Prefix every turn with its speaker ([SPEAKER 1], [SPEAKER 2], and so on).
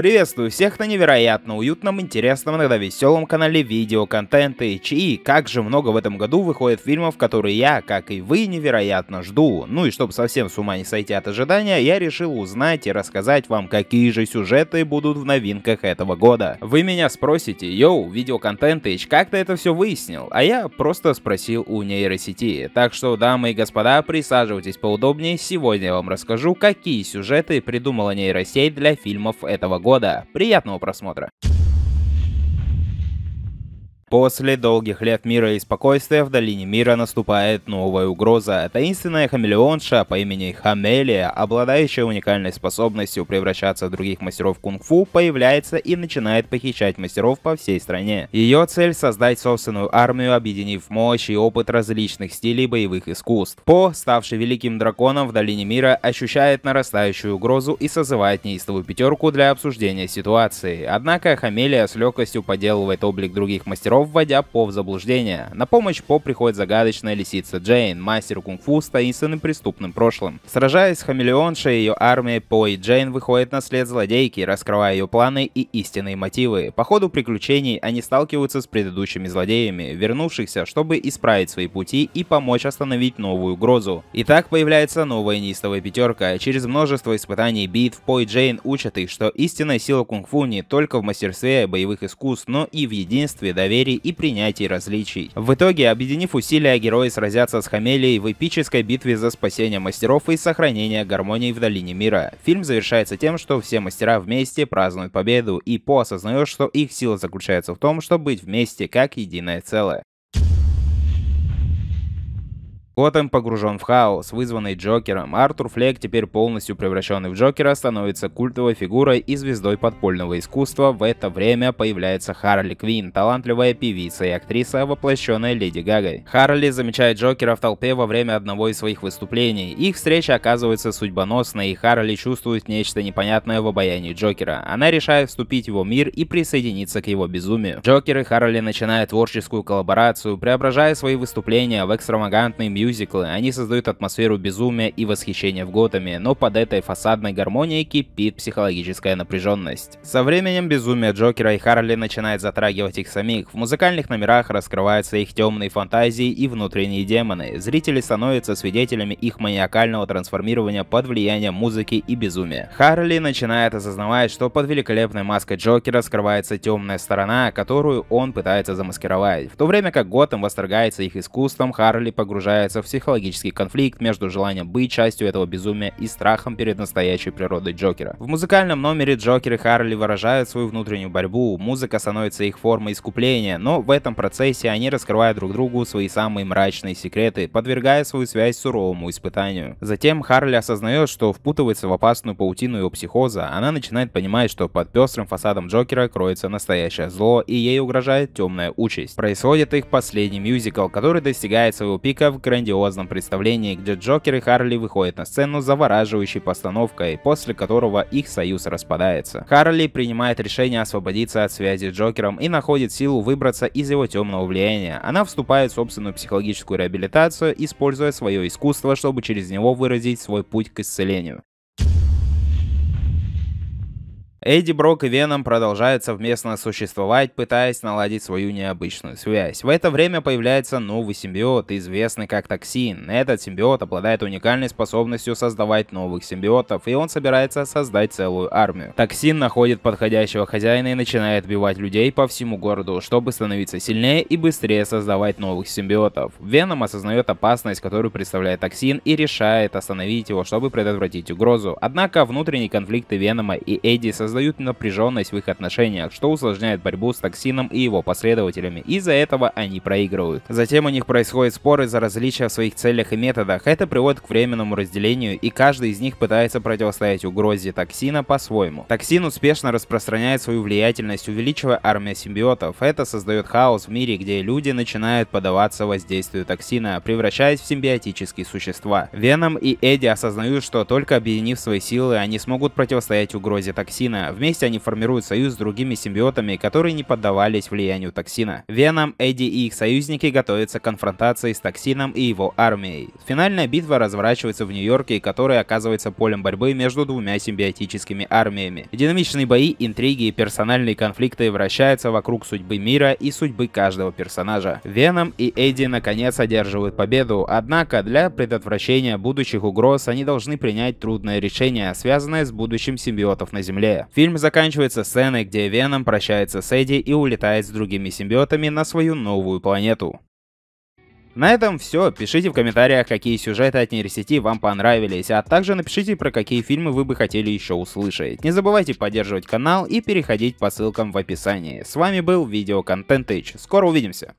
[SPEAKER 1] Приветствую всех на невероятно уютном, интересном, иногда веселом канале видеоконтента и чьи, как же много в этом году выходит фильмов, которые я, как и вы, невероятно жду. Ну и чтобы совсем с ума не сойти от ожидания, я решил узнать и рассказать вам, какие же сюжеты будут в новинках этого года. Вы меня спросите, йоу, видеоконтент Ич, как ты это все выяснил? А я просто спросил у нейросети. Так что, дамы и господа, присаживайтесь поудобнее, сегодня я вам расскажу, какие сюжеты придумала нейросеть для фильмов этого года года. Приятного просмотра! После долгих лет мира и спокойствия в Долине Мира наступает новая угроза. Таинственная хамелеонша по имени Хамелия, обладающая уникальной способностью превращаться в других мастеров кунг-фу, появляется и начинает похищать мастеров по всей стране. Ее цель — создать собственную армию, объединив мощь и опыт различных стилей боевых искусств. По, ставший великим драконом в Долине Мира, ощущает нарастающую угрозу и созывает неистовую пятерку для обсуждения ситуации. Однако Хамелия с легкостью подделывает облик других мастеров, вводя По в заблуждение. На помощь По приходит загадочная лисица Джейн, мастер кунг-фу с таинственным преступным прошлым. Сражаясь с хамелеоншей и ее армией, По и Джейн выходят на след злодейки, раскрывая ее планы и истинные мотивы. По ходу приключений они сталкиваются с предыдущими злодеями, вернувшихся, чтобы исправить свои пути и помочь остановить новую угрозу. И так появляется новая неистовая пятерка. Через множество испытаний битв По и Джейн учат их, что истинная сила кунг-фу не только в мастерстве боевых искусств, но и в единстве, доверии потерей и принятии различий. В итоге, объединив усилия, герои сразятся с Хамелией в эпической битве за спасение мастеров и сохранение гармонии в Долине Мира. Фильм завершается тем, что все мастера вместе празднуют победу, и По осознает, что их сила заключается в том, чтобы быть вместе как единое целое. Готэм погружен в хаос, вызванный Джокером. Артур Флек, теперь полностью превращенный в Джокера, становится культовой фигурой и звездой подпольного искусства. В это время появляется Харли Квин, талантливая певица и актриса, воплощенная Леди Гагой. Харли замечает Джокера в толпе во время одного из своих выступлений. Их встреча оказывается судьбоносной, и Харли чувствует нечто непонятное в обаянии Джокера. Она решает вступить в его мир и присоединиться к его безумию. Джокер и Харли начинают творческую коллаборацию, преображая свои выступления в экстравагантный мьюзик мюзиклы. Они создают атмосферу безумия и восхищения в Готэме, но под этой фасадной гармонией кипит психологическая напряженность. Со временем безумие Джокера и Харли начинает затрагивать их самих. В музыкальных номерах раскрываются их темные фантазии и внутренние демоны. Зрители становятся свидетелями их маниакального трансформирования под влиянием музыки и безумия. Харли начинает осознавать, что под великолепной маской Джокера скрывается темная сторона, которую он пытается замаскировать. В то время как Готэм восторгается их искусством, Харли погружается превращается в психологический конфликт между желанием быть частью этого безумия и страхом перед настоящей природой Джокера. В музыкальном номере Джокер и Харли выражают свою внутреннюю борьбу, музыка становится их формой искупления, но в этом процессе они раскрывают друг другу свои самые мрачные секреты, подвергая свою связь суровому испытанию. Затем Харли осознает, что впутывается в опасную паутину его психоза, она начинает понимать, что под пестрым фасадом Джокера кроется настоящее зло и ей угрожает темная участь. Происходит их последний мюзикл, который достигает своего пика в границе грандиозном представлении, где Джокер и Харли выходят на сцену завораживающей постановкой, после которого их союз распадается. Харли принимает решение освободиться от связи с Джокером и находит силу выбраться из его темного влияния. Она вступает в собственную психологическую реабилитацию, используя свое искусство, чтобы через него выразить свой путь к исцелению. Эдди Брок и Веном продолжают совместно существовать, пытаясь наладить свою необычную связь. В это время появляется новый симбиот, известный как токсин. Этот симбиот обладает уникальной способностью создавать новых симбиотов, и он собирается создать целую армию. Токсин находит подходящего хозяина и начинает убивать людей по всему городу, чтобы становиться сильнее и быстрее создавать новых симбиотов. Веном осознает опасность, которую представляет токсин, и решает остановить его, чтобы предотвратить угрозу. Однако внутренние конфликты Венома и Эдди создают создают напряженность в их отношениях, что усложняет борьбу с токсином и его последователями. Из-за этого они проигрывают. Затем у них происходят споры за различия в своих целях и методах. Это приводит к временному разделению, и каждый из них пытается противостоять угрозе токсина по-своему. Токсин успешно распространяет свою влиятельность, увеличивая армию симбиотов. Это создает хаос в мире, где люди начинают поддаваться воздействию токсина, превращаясь в симбиотические существа. Веном и Эдди осознают, что только объединив свои силы, они смогут противостоять угрозе токсина, Вместе они формируют союз с другими симбиотами, которые не поддавались влиянию токсина. Веном, Эдди и их союзники готовятся к конфронтации с токсином и его армией. Финальная битва разворачивается в Нью-Йорке, которая оказывается полем борьбы между двумя симбиотическими армиями. Динамичные бои, интриги и персональные конфликты вращаются вокруг судьбы мира и судьбы каждого персонажа. Веном и Эдди наконец одерживают победу, однако для предотвращения будущих угроз они должны принять трудное решение, связанное с будущим симбиотов на Земле. Фильм заканчивается сценой, где Веном прощается с Эдди и улетает с другими симбиотами на свою новую планету. На этом все. Пишите в комментариях, какие сюжеты от нейросети вам понравились, а также напишите, про какие фильмы вы бы хотели еще услышать. Не забывайте поддерживать канал и переходить по ссылкам в описании. С вами был Видео Контент Скоро увидимся!